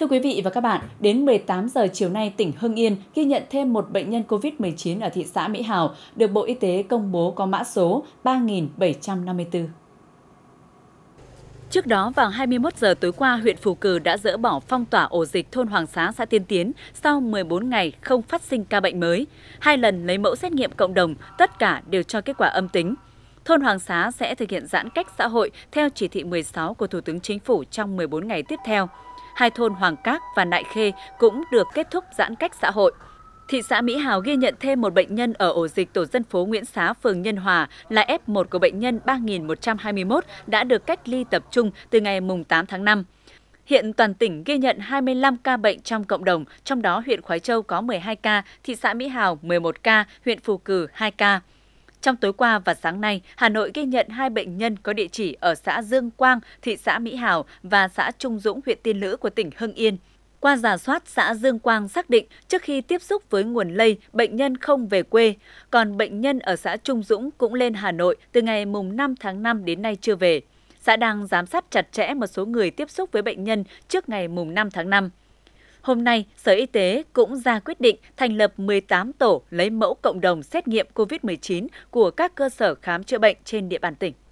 Thưa quý vị và các bạn, đến 18 giờ chiều nay, tỉnh Hưng Yên ghi nhận thêm một bệnh nhân COVID-19 ở thị xã Mỹ Hào, được Bộ Y tế công bố có mã số 3754. Trước đó vào 21 giờ tối qua, huyện Phù Cử đã dỡ bỏ phong tỏa ổ dịch thôn Hoàng Xá, xã Tiên Tiến sau 14 ngày không phát sinh ca bệnh mới. Hai lần lấy mẫu xét nghiệm cộng đồng, tất cả đều cho kết quả âm tính. Thôn Hoàng Xá sẽ thực hiện giãn cách xã hội theo chỉ thị 16 của Thủ tướng Chính phủ trong 14 ngày tiếp theo hai thôn Hoàng Các và Nại Khê cũng được kết thúc giãn cách xã hội. Thị xã Mỹ Hào ghi nhận thêm một bệnh nhân ở ổ dịch tổ dân phố Nguyễn Xá, phường Nhân Hòa là F1 của bệnh nhân 3121 đã được cách ly tập trung từ ngày 8 tháng 5. Hiện toàn tỉnh ghi nhận 25 ca bệnh trong cộng đồng, trong đó huyện Khói Châu có 12 ca, thị xã Mỹ Hào 11 ca, huyện Phù Cử 2 ca. Trong tối qua và sáng nay, Hà Nội ghi nhận hai bệnh nhân có địa chỉ ở xã Dương Quang, thị xã Mỹ Hào và xã Trung Dũng, huyện Tiên Lữ của tỉnh Hưng Yên. Qua giả soát, xã Dương Quang xác định trước khi tiếp xúc với nguồn lây, bệnh nhân không về quê. Còn bệnh nhân ở xã Trung Dũng cũng lên Hà Nội từ ngày mùng 5 tháng 5 đến nay chưa về. Xã đang giám sát chặt chẽ một số người tiếp xúc với bệnh nhân trước ngày mùng 5 tháng 5. Hôm nay, Sở Y tế cũng ra quyết định thành lập 18 tổ lấy mẫu cộng đồng xét nghiệm COVID-19 của các cơ sở khám chữa bệnh trên địa bàn tỉnh.